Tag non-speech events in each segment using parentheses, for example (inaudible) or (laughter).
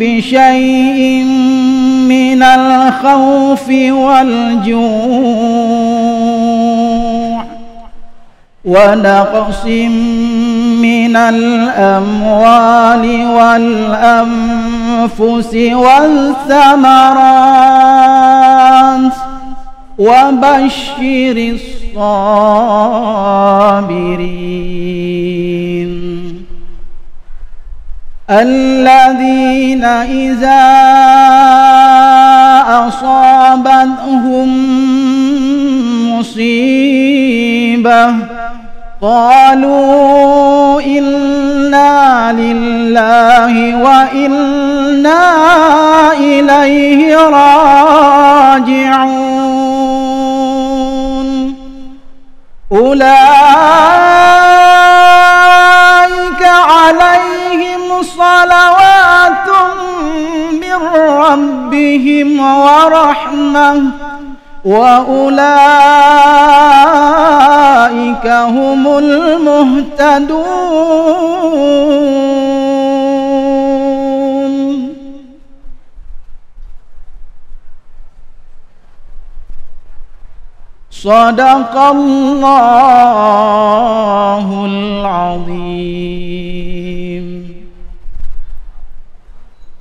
بشيء من الخوف والجوع ونقص من الأموال والأنفس والثمرات وبشر الصابرين الذين إذا أصابتهم مصيبة قالوا إنا لله وإنا إليه راجعون أولئك عليهم صلوات من ربهم ورحمة وأولئك هم المهتدون صدق الله العظيم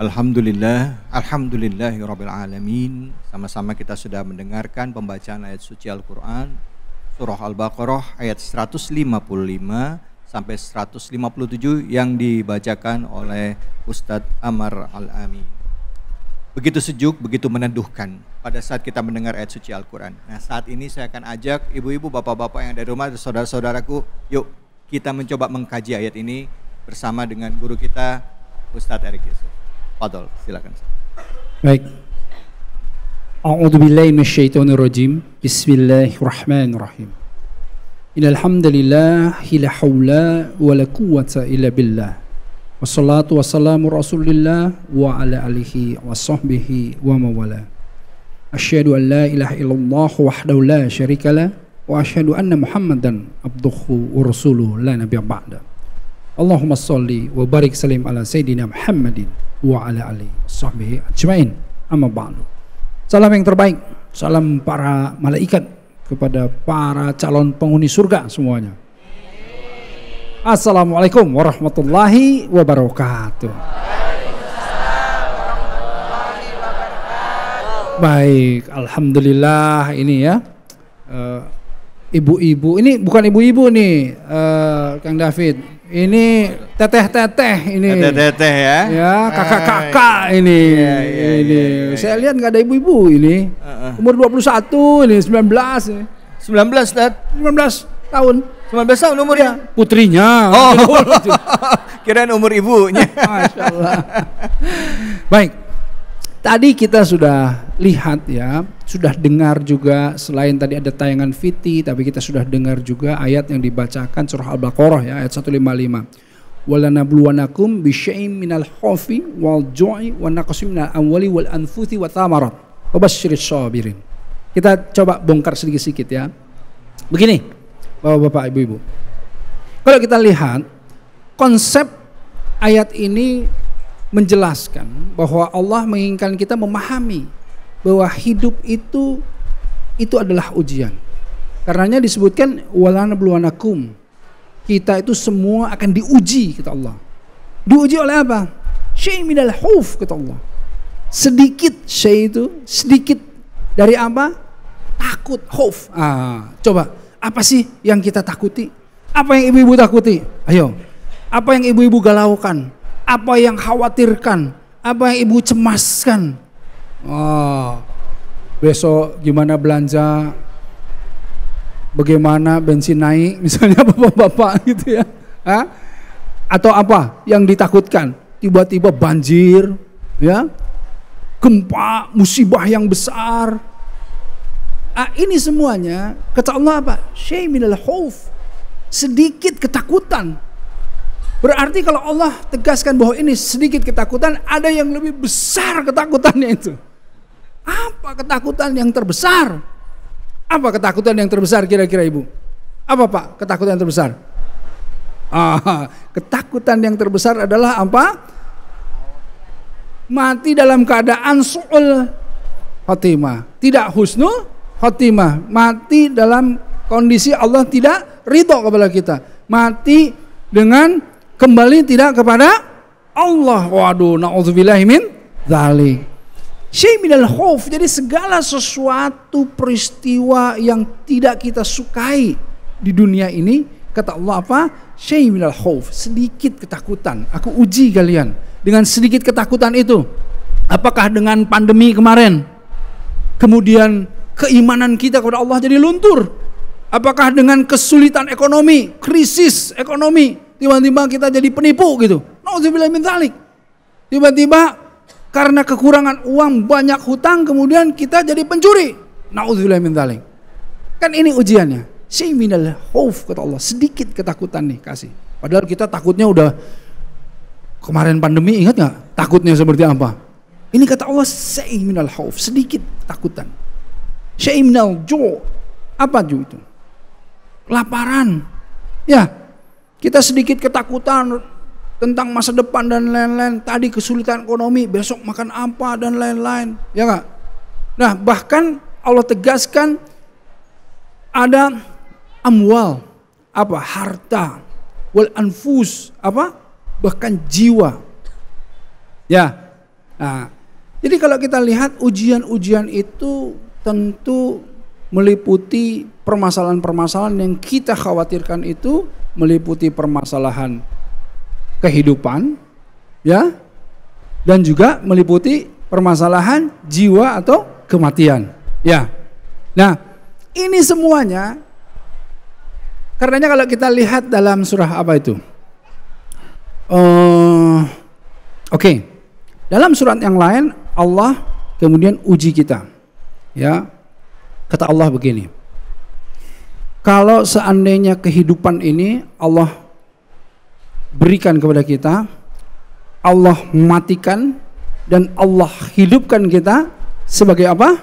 Alhamdulillah, Alhamdulillahi Rabbil Alamin. Sama-sama kita sudah mendengarkan pembacaan ayat suci Al-Quran, Surah Al-Baqarah ayat 155 sampai 157 yang dibacakan oleh Ustadz Amar Al-Amin. Begitu sejuk, begitu meneduhkan pada saat kita mendengar ayat suci Al-Quran. Nah saat ini saya akan ajak ibu-ibu, bapak-bapak yang ada di rumah, saudara-saudaraku, yuk kita mencoba mengkaji ayat ini bersama dengan guru kita Ustadz Erik Yusuf. Fadol, silakan. Baik. A'udzu billahi minasyaitonir rajim. Bismillahirrahmanirrahim. Innal hamdalillah la haula wala quwwata illa billah. Wassalatu wassalamu rasulillah wa ala alihi wa sahbihi wa mawala. Asyhadu an la ilaha illallah wahdahu la syarikalah wa asyhadu anna Muhammadan abduhu wa rasuluhu la nabiyya ba'da. Allahumma salli wa barik salim ala sayyidina Muhammadin wa ala ali sahbi ajmain amma ba'du salam yang terbaik salam para malaikat kepada para calon penghuni surga semuanya Assalamualaikum warahmatullahi wabarakatuh Baik, Alhamdulillah ini ya eh, Ibu-ibu, uh, ini bukan ibu-ibu nih uh, Kang David ini teteh-teteh ini. Teteh-teteh ya. Ya, ah, kakak-kakak iya. ini. Ya, ya, ini. ya, ya, ya. Saya lihat nggak ada ibu-ibu ini. Uh, uh. Umur 21 ini, 19. Ini. 19, Dad. 19 tahun. 19 tahun umurnya? Iya, putrinya. Oh. (laughs) Kirain umur ibunya. (laughs) Masya Baik. Tadi kita sudah lihat ya sudah dengar juga selain tadi ada tayangan fiti tapi kita sudah dengar juga ayat yang dibacakan surah Al-Baqarah ya ayat 155. Walanabluwanakum bisyai'im minal khaufi wal joi wa naqsim minal amwali wal anfuthi wa thamarat. Wabasyiris sabirin. Kita coba bongkar sedikit-sedikit ya. Begini, Bapak-bapak, Ibu-ibu. Kalau kita lihat konsep ayat ini menjelaskan bahwa Allah menginginkan kita memahami bahwa hidup itu itu adalah ujian. Karenanya disebutkan walana bluwanakum. Kita itu semua akan diuji kata Allah. Diuji oleh apa? Syai minal khuf kata Allah. Sedikit syai itu sedikit dari apa? Takut, khuf. Ah, coba apa sih yang kita takuti? Apa yang ibu-ibu takuti? Ayo. Apa yang ibu-ibu galaukan? Apa yang khawatirkan? Apa yang ibu cemaskan? Oh, besok gimana belanja, bagaimana bensin naik, (laughs) misalnya bapak-bapak gitu ya. Hah? Atau apa yang ditakutkan? Tiba-tiba banjir, ya, gempa, musibah yang besar. Ah, ini semuanya kata Allah apa? Syaiminal khauf. Sedikit ketakutan Berarti kalau Allah tegaskan bahwa ini sedikit ketakutan, ada yang lebih besar ketakutannya itu. Apa ketakutan yang terbesar? Apa ketakutan yang terbesar kira-kira Ibu? Apa Pak ketakutan yang terbesar? Ah, ketakutan yang terbesar adalah apa? Mati dalam keadaan su'ul khotimah. Tidak husnu khotimah. Mati dalam kondisi Allah tidak ridho kepada kita. Mati dengan kembali tidak kepada Allah. Waduh, na'udzubillahimin zalik. Syai minal khuf. Jadi segala sesuatu peristiwa yang tidak kita sukai di dunia ini kata Allah apa? Syai minal khuf. Sedikit ketakutan. Aku uji kalian dengan sedikit ketakutan itu. Apakah dengan pandemi kemarin? Kemudian keimanan kita kepada Allah jadi luntur. Apakah dengan kesulitan ekonomi, krisis ekonomi, tiba-tiba kita jadi penipu gitu. Nauzubillah min Tiba-tiba karena kekurangan uang banyak hutang kemudian kita jadi pencuri. Nauzubillah min dzalik. Kan ini ujiannya. Syaiminal khauf kata Allah, sedikit ketakutan nih kasih. Padahal kita takutnya udah kemarin pandemi ingat nggak? Takutnya seperti apa? Ini kata Allah syaiminal khauf, sedikit ketakutan. Syaiminal ju' apa ju itu? Laparan. Ya, kita sedikit ketakutan tentang masa depan dan lain-lain. Tadi kesulitan ekonomi, besok makan apa dan lain-lain, ya enggak? Nah, bahkan Allah tegaskan ada amwal, apa? harta, wal anfus, apa? bahkan jiwa. Ya. Nah, jadi kalau kita lihat ujian-ujian itu tentu meliputi permasalahan-permasalahan yang kita khawatirkan itu meliputi permasalahan kehidupan ya dan juga meliputi permasalahan jiwa atau kematian ya nah ini semuanya karenanya kalau kita lihat dalam surah apa itu uh, oke okay. dalam surat yang lain Allah kemudian uji kita ya kata Allah begini kalau seandainya kehidupan ini Allah berikan kepada kita Allah matikan dan Allah hidupkan kita sebagai apa?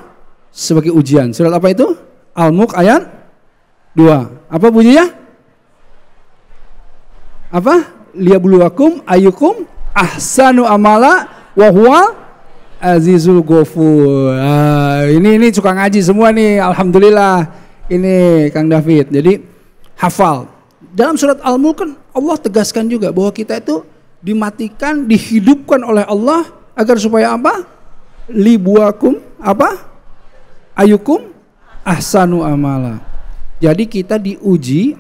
Sebagai ujian. Surat apa itu? Al-Mulk ayat 2. Apa bunyinya? Apa? Liabluwakum ayukum ahsanu amala wa azizul ghafur. Ah, ini ini suka ngaji semua nih, alhamdulillah. Ini Kang David. Jadi hafal. Dalam surat Al-Mulk kan Allah tegaskan juga bahwa kita itu dimatikan, dihidupkan oleh Allah agar supaya apa? Libuakum apa? Ayukum ahsanu amala. Jadi kita diuji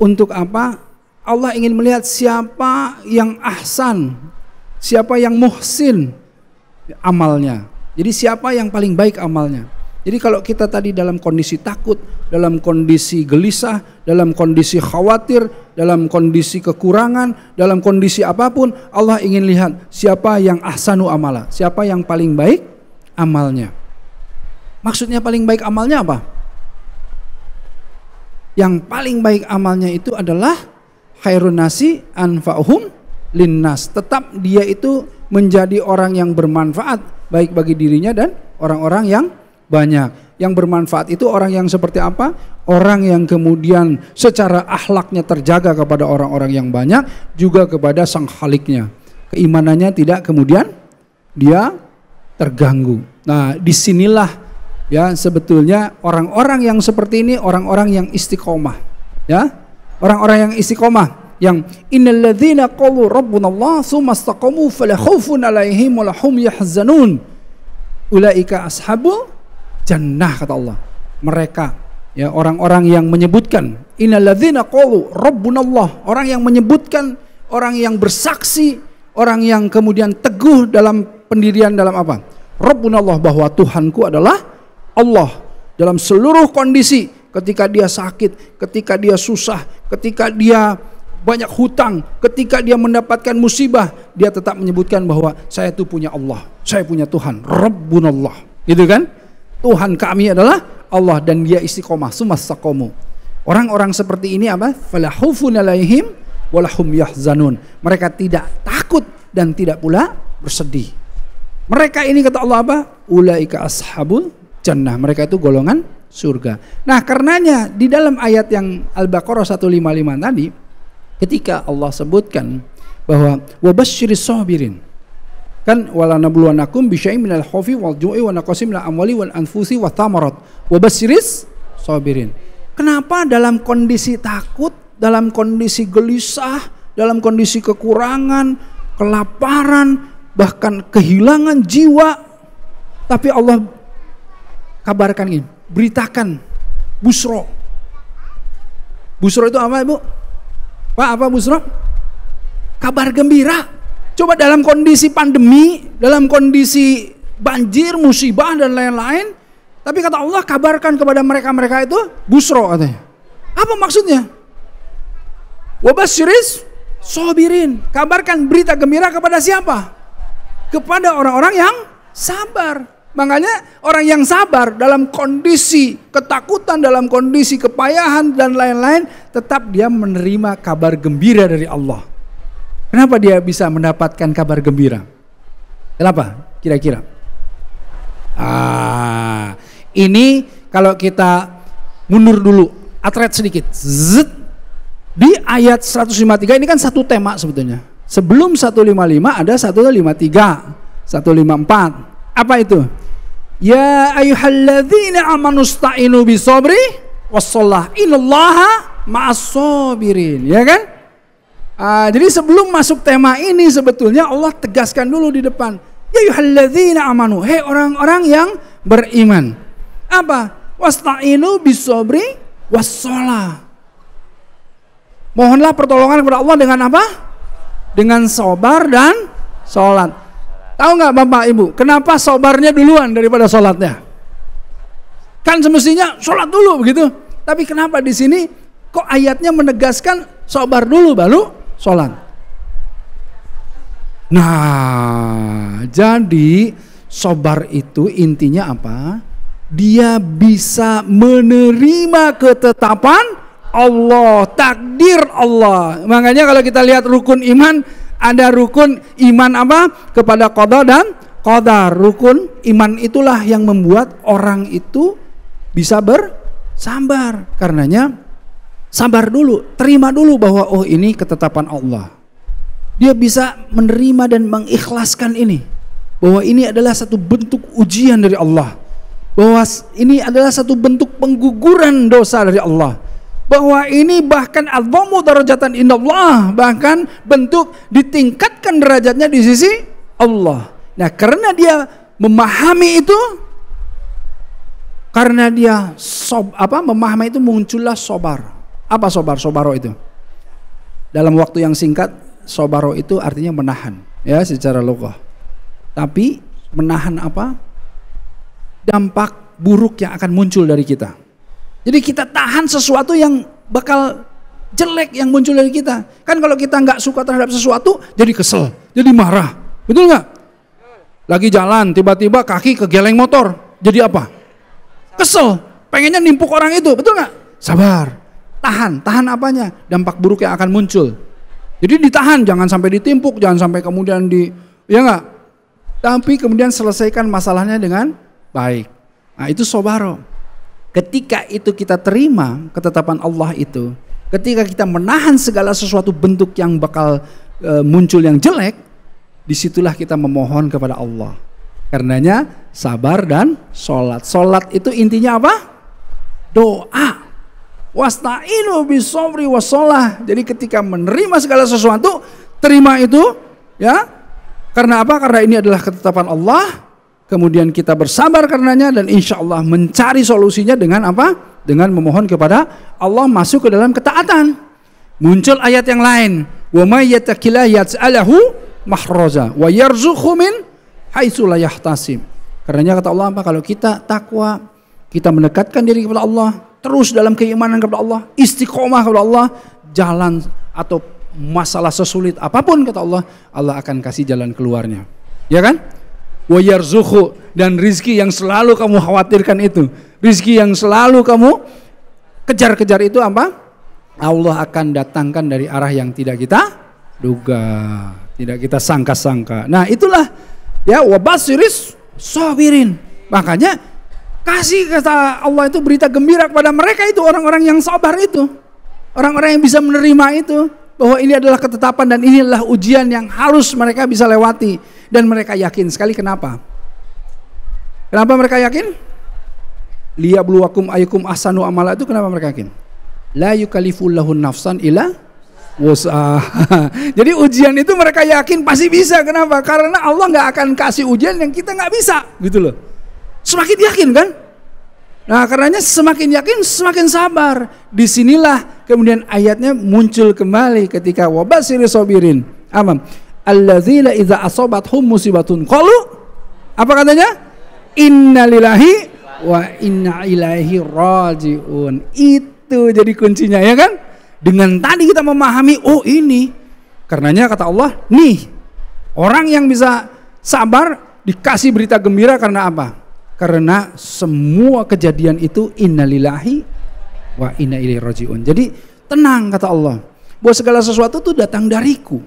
untuk apa? Allah ingin melihat siapa yang ahsan, siapa yang muhsin amalnya. Jadi siapa yang paling baik amalnya. Jadi kalau kita tadi dalam kondisi takut, dalam kondisi gelisah, dalam kondisi khawatir, dalam kondisi kekurangan, dalam kondisi apapun, Allah ingin lihat siapa yang ahsanu amala, siapa yang paling baik amalnya. Maksudnya paling baik amalnya apa? Yang paling baik amalnya itu adalah khairun nasi anfa'uhum linnas. Tetap dia itu menjadi orang yang bermanfaat baik bagi dirinya dan orang-orang yang banyak. Yang bermanfaat itu orang yang seperti apa? Orang yang kemudian secara akhlaknya terjaga kepada orang-orang yang banyak, juga kepada sang haliknya. Keimanannya tidak kemudian dia terganggu. Nah, disinilah ya sebetulnya orang-orang yang seperti ini orang-orang yang istiqomah. Ya, orang-orang yang istiqomah yang innalladzina qalu rabbunallah tsumma istaqamu alaihim yahzanun ulaika ashabu jannah kata Allah. Mereka ya orang-orang yang menyebutkan innalladzina qalu rabbunallah, orang yang menyebutkan, orang yang bersaksi, orang yang kemudian teguh dalam pendirian dalam apa? Rabbunallah bahwa Tuhanku adalah Allah dalam seluruh kondisi ketika dia sakit, ketika dia susah, ketika dia banyak hutang, ketika dia mendapatkan musibah, dia tetap menyebutkan bahwa saya itu punya Allah, saya punya Tuhan, Rabbunallah. Gitu kan? Tuhan kami adalah Allah dan dia istiqomah sumasakomu. Orang-orang seperti ini apa? Falahufun alaihim walahum yahzanun. Mereka tidak takut dan tidak pula bersedih. Mereka ini kata Allah apa? Ulaika ashabul jannah. Mereka itu golongan surga. Nah karenanya di dalam ayat yang Al-Baqarah 155 tadi ketika Allah sebutkan bahwa wabasyiris sabirin kan wala nabluwanakum bisyai minal khofi wal ju'i wa naqasim la amwali wal anfusi wa thamarat wa basiris sabirin. Kenapa dalam kondisi takut, dalam kondisi gelisah, dalam kondisi kekurangan, kelaparan, bahkan kehilangan jiwa tapi Allah kabarkan ini, beritakan busro. Busro itu apa, Ibu? Pak, apa busro? Kabar gembira. Coba dalam kondisi pandemi, dalam kondisi banjir, musibah dan lain-lain, tapi kata Allah kabarkan kepada mereka-mereka itu busro katanya. Apa maksudnya? Wabashiris, sobirin. Kabarkan berita gembira kepada siapa? Kepada orang-orang yang sabar. Makanya orang yang sabar dalam kondisi ketakutan, dalam kondisi kepayahan dan lain-lain, tetap dia menerima kabar gembira dari Allah. Kenapa dia bisa mendapatkan kabar gembira? Kenapa? Kira-kira. Ah, ini kalau kita mundur dulu, atret sedikit. Zzz, Di ayat 153 ini kan satu tema sebetulnya. Sebelum 155 ada 153, 154. Apa itu? Ya ayyuhalladzina amanustainu ini bisobri wassallah inallaha ma'as sabirin, ya kan? Uh, jadi sebelum masuk tema ini sebetulnya Allah tegaskan dulu di depan. Ya yuhalladzina amanu. Hei orang-orang yang beriman. Apa? Wasta'inu bisobri wassola. Mohonlah pertolongan kepada Allah dengan apa? Dengan sobar dan sholat. Tahu nggak Bapak Ibu, kenapa sobarnya duluan daripada sholatnya? Kan semestinya sholat dulu begitu. Tapi kenapa di sini kok ayatnya menegaskan sobar dulu baru sholat. Nah, jadi sobar itu intinya apa? Dia bisa menerima ketetapan Allah, takdir Allah. Makanya kalau kita lihat rukun iman, ada rukun iman apa? Kepada qadar dan qadar. Rukun iman itulah yang membuat orang itu bisa bersabar. Karenanya Sabar dulu, terima dulu bahwa oh ini ketetapan Allah. Dia bisa menerima dan mengikhlaskan ini. Bahwa ini adalah satu bentuk ujian dari Allah. Bahwa ini adalah satu bentuk pengguguran dosa dari Allah. Bahwa ini bahkan azamu darajatan indallah, bahkan bentuk ditingkatkan derajatnya di sisi Allah. Nah, karena dia memahami itu, karena dia sob, apa memahami itu muncullah sobar apa sobar? Sobaro itu. Dalam waktu yang singkat, sobaro itu artinya menahan ya secara logoh Tapi menahan apa? Dampak buruk yang akan muncul dari kita. Jadi kita tahan sesuatu yang bakal jelek yang muncul dari kita. Kan kalau kita nggak suka terhadap sesuatu, jadi kesel, jadi marah. Betul nggak? Lagi jalan, tiba-tiba kaki kegeleng motor. Jadi apa? Kesel. Pengennya nimpuk orang itu. Betul nggak? Sabar. Tahan, tahan apanya? Dampak buruk yang akan muncul. Jadi ditahan, jangan sampai ditimpuk, jangan sampai kemudian di ya enggak. Tapi kemudian selesaikan masalahnya dengan baik. Nah, itu sobaro. Ketika itu kita terima ketetapan Allah itu, ketika kita menahan segala sesuatu bentuk yang bakal e, muncul yang jelek, disitulah kita memohon kepada Allah. Karenanya sabar dan sholat. Sholat itu intinya apa? Doa wasta'inu bisomri wasolah. Jadi ketika menerima segala sesuatu, terima itu ya. Karena apa? Karena ini adalah ketetapan Allah. Kemudian kita bersabar karenanya dan insya Allah mencari solusinya dengan apa? Dengan memohon kepada Allah masuk ke dalam ketaatan. Muncul ayat yang lain. Wa may yatsalahu mahroza wa yarzuhu min haitsu Karenanya kata Allah apa? Kalau kita takwa, kita mendekatkan diri kepada Allah, terus dalam keimanan kepada Allah, istiqomah kepada Allah, jalan atau masalah sesulit apapun kata Allah, Allah akan kasih jalan keluarnya. Ya kan? Wa dan rizki yang selalu kamu khawatirkan itu, rizki yang selalu kamu kejar-kejar itu apa? Allah akan datangkan dari arah yang tidak kita duga, tidak kita sangka-sangka. Nah, itulah ya wabasiris sawirin, Makanya Kasih kata Allah itu berita gembira kepada mereka itu orang-orang yang sabar itu. Orang-orang yang bisa menerima itu bahwa ini adalah ketetapan dan inilah ujian yang harus mereka bisa lewati dan mereka yakin sekali kenapa? Kenapa mereka yakin? Liya bluwakum ayukum asanu amala itu kenapa mereka yakin? La yukalifullahu nafsan illa (laughs) Jadi ujian itu mereka yakin pasti bisa. Kenapa? Karena Allah nggak akan kasih ujian yang kita nggak bisa, gitu loh semakin yakin kan? Nah, karenanya semakin yakin semakin sabar. Disinilah kemudian ayatnya muncul kembali ketika siri sobirin. Amam. iza asobat hum musibatun qalu apa katanya? Innalillahi wa inna ilaihi rajiun. Itu jadi kuncinya ya kan? Dengan tadi kita memahami oh ini karenanya kata Allah nih orang yang bisa sabar dikasih berita gembira karena apa? karena semua kejadian itu innalillahi wa inna ilaihi rajiun. Jadi tenang kata Allah, bahwa segala sesuatu itu datang dariku.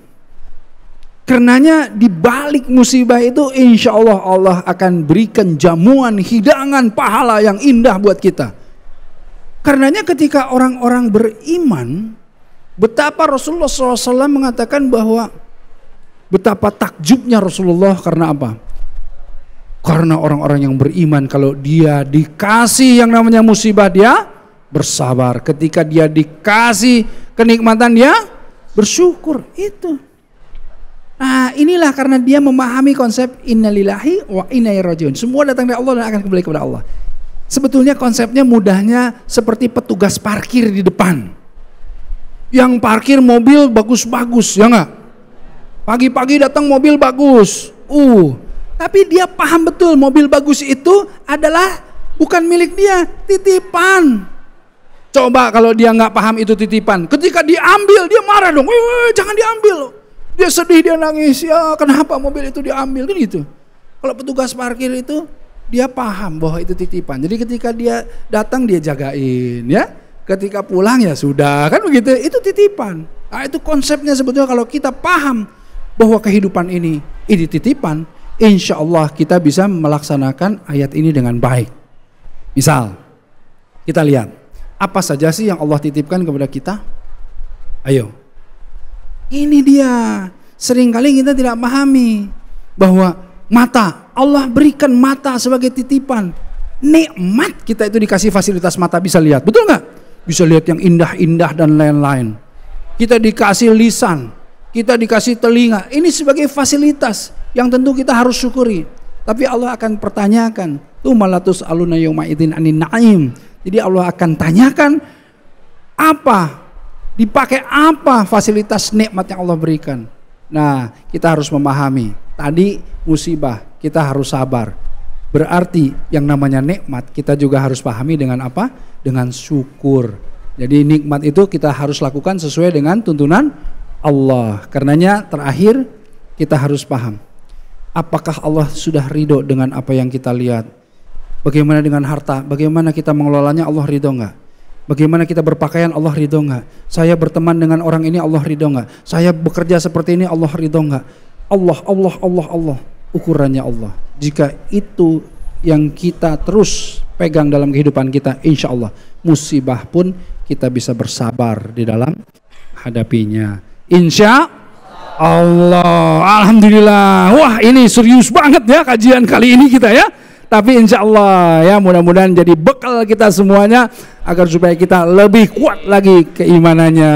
Karenanya di balik musibah itu insya Allah Allah akan berikan jamuan, hidangan, pahala yang indah buat kita. Karenanya ketika orang-orang beriman, betapa Rasulullah SAW mengatakan bahwa betapa takjubnya Rasulullah karena apa? Karena orang-orang yang beriman kalau dia dikasih yang namanya musibah dia bersabar. Ketika dia dikasih kenikmatan dia bersyukur. Itu. Nah inilah karena dia memahami konsep innalillahi wa inna rajiun. Semua datang dari Allah dan akan kembali kepada Allah. Sebetulnya konsepnya mudahnya seperti petugas parkir di depan. Yang parkir mobil bagus-bagus, ya enggak? Pagi-pagi datang mobil bagus. Uh, tapi dia paham betul mobil bagus itu adalah bukan milik dia, titipan. Coba kalau dia nggak paham itu titipan, ketika diambil dia marah dong, eh, eh, jangan diambil. Dia sedih, dia nangis, ya kenapa mobil itu diambil kan gitu. Kalau petugas parkir itu dia paham bahwa itu titipan. Jadi ketika dia datang dia jagain ya. Ketika pulang ya sudah kan begitu. Itu titipan. Nah, itu konsepnya sebetulnya kalau kita paham bahwa kehidupan ini ini titipan, insya Allah kita bisa melaksanakan ayat ini dengan baik. Misal, kita lihat apa saja sih yang Allah titipkan kepada kita? Ayo, ini dia. Seringkali kita tidak pahami bahwa mata Allah berikan mata sebagai titipan. Nikmat kita itu dikasih fasilitas mata bisa lihat, betul nggak? Bisa lihat yang indah-indah dan lain-lain. Kita dikasih lisan, kita dikasih telinga. Ini sebagai fasilitas yang tentu kita harus syukuri. Tapi Allah akan pertanyakan, tuh malatus aluna idin anin naim. Jadi Allah akan tanyakan apa dipakai apa fasilitas nikmat yang Allah berikan. Nah, kita harus memahami. Tadi musibah, kita harus sabar. Berarti yang namanya nikmat kita juga harus pahami dengan apa? Dengan syukur. Jadi nikmat itu kita harus lakukan sesuai dengan tuntunan Allah. Karenanya terakhir kita harus paham apakah Allah sudah ridho dengan apa yang kita lihat? Bagaimana dengan harta? Bagaimana kita mengelolanya? Allah ridho nggak? Bagaimana kita berpakaian? Allah ridho nggak? Saya berteman dengan orang ini? Allah ridho nggak? Saya bekerja seperti ini? Allah ridho nggak? Allah, Allah, Allah, Allah. Ukurannya Allah. Jika itu yang kita terus pegang dalam kehidupan kita, insya Allah musibah pun kita bisa bersabar di dalam hadapinya. Insya Allah. Allah, alhamdulillah. Wah, ini serius banget ya kajian kali ini kita ya. Tapi insya Allah ya mudah-mudahan jadi bekal kita semuanya agar supaya kita lebih kuat lagi keimanannya.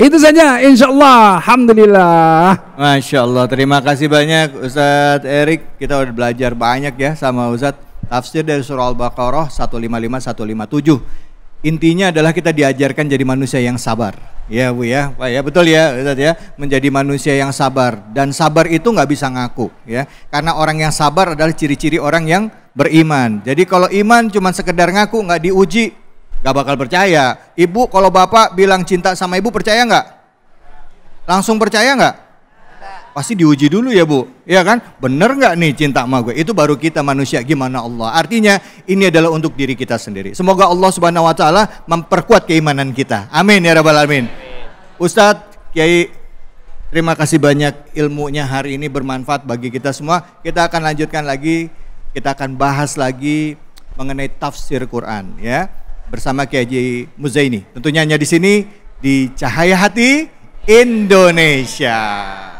Itu saja insya Allah. Alhamdulillah. Masya Allah. Terima kasih banyak Ustadz Erik. Kita udah belajar banyak ya sama Ustadz. Tafsir dari surah Al-Baqarah 155-157. Intinya adalah kita diajarkan jadi manusia yang sabar Ya Bu ya, Pak ya betul ya Ustaz ya, menjadi manusia yang sabar dan sabar itu nggak bisa ngaku ya. Karena orang yang sabar adalah ciri-ciri orang yang beriman. Jadi kalau iman cuma sekedar ngaku nggak diuji, nggak bakal percaya. Ibu kalau bapak bilang cinta sama ibu percaya nggak? Langsung percaya nggak? pasti diuji dulu ya bu, ya kan? Bener nggak nih cinta sama gue? Itu baru kita manusia gimana Allah. Artinya ini adalah untuk diri kita sendiri. Semoga Allah Subhanahu Wa Taala memperkuat keimanan kita. Amin ya rabbal alamin. Ustadz Kiai Terima kasih banyak ilmunya hari ini bermanfaat bagi kita semua. Kita akan lanjutkan lagi, kita akan bahas lagi mengenai tafsir Quran ya bersama Kiai Muzaini. Tentunya hanya di sini di Cahaya Hati Indonesia.